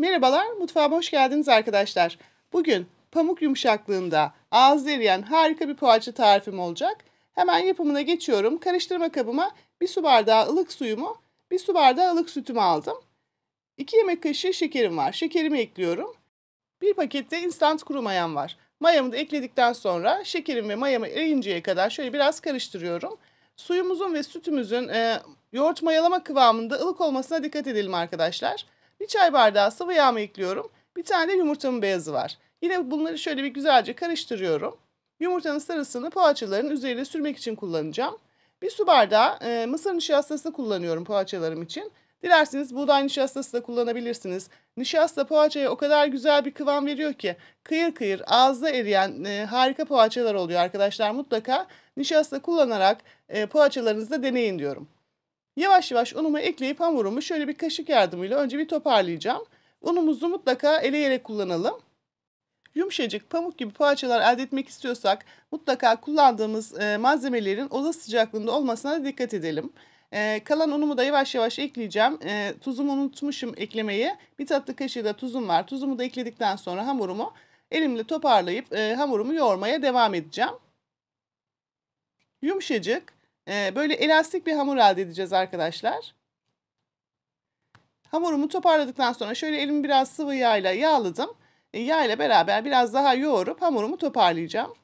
Merhabalar, mutfağıma hoş geldiniz arkadaşlar. Bugün pamuk yumuşaklığında ağız eriyen harika bir poğaça tarifim olacak. Hemen yapımına geçiyorum. Karıştırma kabıma bir su bardağı ılık suyumu, bir su bardağı ılık sütümü aldım. 2 yemek kaşığı şekerim var. Şekerimi ekliyorum. Bir pakette instant kuru mayam var. Mayamı da ekledikten sonra şekerim ve mayamı eriyinceye kadar şöyle biraz karıştırıyorum. Suyumuzun ve sütümüzün e, yoğurt mayalama kıvamında ılık olmasına dikkat edelim arkadaşlar. Bir çay bardağı sıvı yağ mı ekliyorum. Bir tane de yumurtamın beyazı var. Yine bunları şöyle bir güzelce karıştırıyorum. Yumurtanın sarısını poğaçaların üzerine sürmek için kullanacağım. Bir su bardağı e, mısır nişastasını kullanıyorum poğaçalarım için. Dilerseniz buğday nişastası da kullanabilirsiniz. Nişasta poğaçaya o kadar güzel bir kıvam veriyor ki kıyır kıyır ağızda eriyen e, harika poğaçalar oluyor arkadaşlar. Mutlaka nişasta kullanarak e, da deneyin diyorum. Yavaş yavaş unumu ekleyip hamurumu şöyle bir kaşık yardımıyla önce bir toparlayacağım. Unumuzu mutlaka eleyerek kullanalım. Yumuşacık pamuk gibi poğaçalar elde etmek istiyorsak mutlaka kullandığımız e, malzemelerin oda sıcaklığında olmasına dikkat edelim. E, kalan unumu da yavaş yavaş ekleyeceğim. E, tuzumu unutmuşum eklemeyi. Bir tatlı kaşığı da tuzum var. Tuzumu da ekledikten sonra hamurumu elimle toparlayıp hamurumu yoğurmaya devam edeceğim. Yumuşacık, ee, böyle elastik bir hamur elde edeceğiz arkadaşlar. Hamurumu toparladıktan sonra şöyle elimi biraz sıvı yağla yağladım. E, ee, yağ ile beraber biraz daha yoğurup hamurumu toparlayacağım.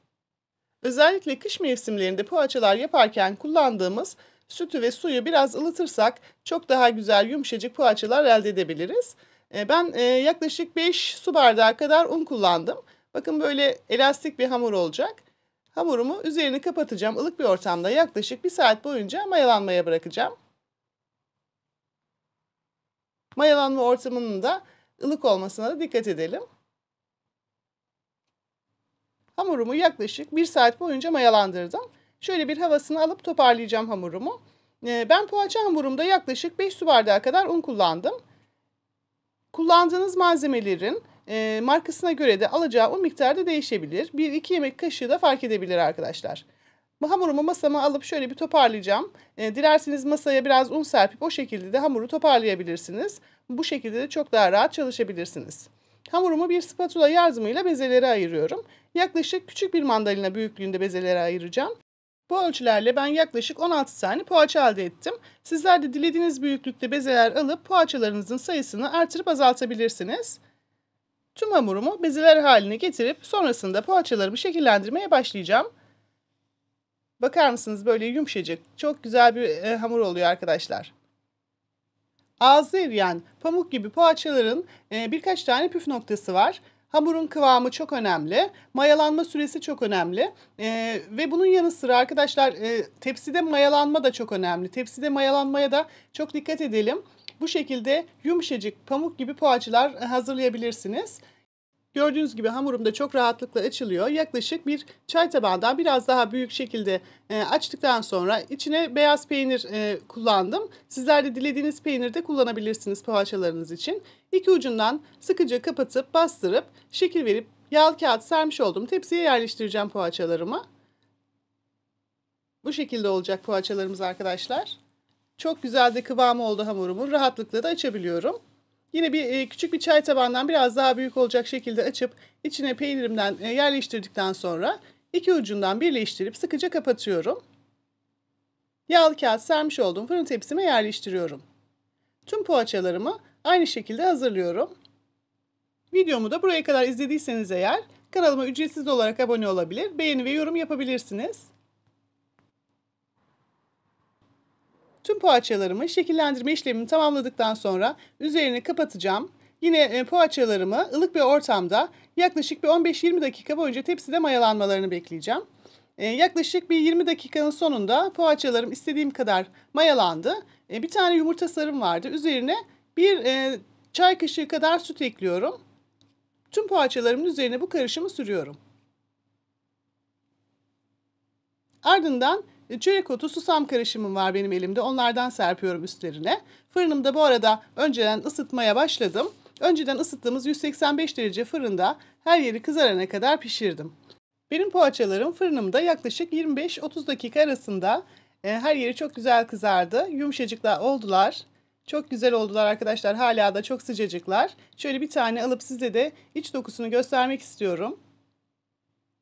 Özellikle kış mevsimlerinde poğaçalar yaparken kullandığımız sütü ve suyu biraz ılıtırsak çok daha güzel yumuşacık poğaçalar elde edebiliriz. Ee, ben e, yaklaşık 5 su bardağı kadar un kullandım. Bakın böyle elastik bir hamur olacak. Hamurumu üzerini kapatacağım. ılık bir ortamda yaklaşık bir saat boyunca mayalanmaya bırakacağım. Mayalanma ortamının da ılık olmasına da dikkat edelim. Hamurumu yaklaşık bir saat boyunca mayalandırdım. Şöyle bir havasını alıp toparlayacağım hamurumu. Ee, ben poğaça hamurumda yaklaşık 5 su bardağı kadar un kullandım. Kullandığınız malzemelerin e, markasına göre de alacağı o da değişebilir. 1-2 yemek kaşığı da fark edebilir arkadaşlar. Hamurumu masama alıp şöyle bir toparlayacağım. E, dilerseniz masaya biraz un serpip o şekilde de hamuru toparlayabilirsiniz. Bu şekilde de çok daha rahat çalışabilirsiniz. Hamurumu bir spatula yardımıyla bezelere ayırıyorum. Yaklaşık küçük bir mandalina büyüklüğünde bezelere ayıracağım. Bu ölçülerle ben yaklaşık 16 tane poğaça elde ettim. Sizler de dilediğiniz büyüklükte bezeler alıp poğaçalarınızın sayısını artırıp azaltabilirsiniz. Tüm hamurumu bezeler haline getirip sonrasında poğaçalarımı şekillendirmeye başlayacağım. Bakar mısınız böyle yumuşacık, çok güzel bir e, hamur oluyor arkadaşlar. Ağzı eriyen pamuk gibi poğaçaların e, birkaç tane püf noktası var. Hamurun kıvamı çok önemli, mayalanma süresi çok önemli e, ve bunun yanı sıra arkadaşlar e, tepside mayalanma da çok önemli. Tepside mayalanmaya da çok dikkat edelim. Bu şekilde yumuşacık pamuk gibi poğaçalar e, hazırlayabilirsiniz. Gördüğünüz gibi hamurum da çok rahatlıkla açılıyor. Yaklaşık bir çay tabağından biraz daha büyük şekilde e, açtıktan sonra içine beyaz peynir e, kullandım. Sizler de dilediğiniz peynir de kullanabilirsiniz poğaçalarınız için. İki ucundan sıkıca kapatıp bastırıp şekil verip yağlı kağıt sermiş olduğum tepsiye yerleştireceğim poğaçalarımı. Bu şekilde olacak poğaçalarımız arkadaşlar. Çok güzel de kıvamı oldu hamurumun. Rahatlıkla da açabiliyorum. Yine bir e, küçük bir çay tabağından biraz daha büyük olacak şekilde açıp içine peynirimden e, yerleştirdikten sonra iki ucundan birleştirip sıkıca kapatıyorum. Yağlı kağıt sermiş olduğum fırın tepsime yerleştiriyorum. Tüm poğaçalarımı aynı şekilde hazırlıyorum. Videomu da buraya kadar izlediyseniz eğer kanalıma ücretsiz olarak abone olabilir, beğeni ve yorum yapabilirsiniz. Tüm poğaçalarımı şekillendirme işlemini tamamladıktan sonra üzerine kapatacağım. Yine e, poğaçalarımı ılık bir ortamda yaklaşık bir 15-20 dakika boyunca tepside mayalanmalarını bekleyeceğim. E, yaklaşık bir 20 dakikanın sonunda poğaçalarım istediğim kadar mayalandı. E, bir tane yumurta sarım vardı. Üzerine bir çay kaşığı kadar süt ekliyorum. Tüm poğaçalarımın üzerine bu karışımı sürüyorum. Ardından e, çörek otu susam karışımım var benim elimde. Onlardan serpiyorum üstlerine. Fırınımda bu arada önceden ısıtmaya başladım. Önceden ısıttığımız 185 derece fırında her yeri kızarana kadar pişirdim. Benim poğaçalarım fırınımda yaklaşık 25-30 dakika arasında e, her yeri çok güzel kızardı. Yumuşacıklar oldular. Çok güzel oldular arkadaşlar. Hala da çok sıcacıklar. Şöyle bir tane alıp size de iç dokusunu göstermek istiyorum.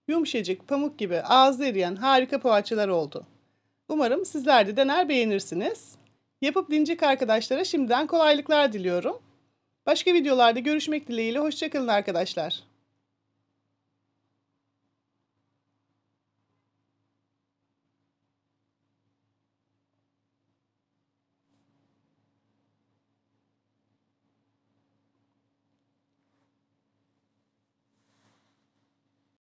Yumuşacık, pamuk gibi ağızda eriyen harika poğaçalar oldu. Umarım sizler de dener beğenirsiniz. Yapıp dincik arkadaşlara şimdiden kolaylıklar diliyorum. Başka videolarda görüşmek dileğiyle hoşçakalın arkadaşlar.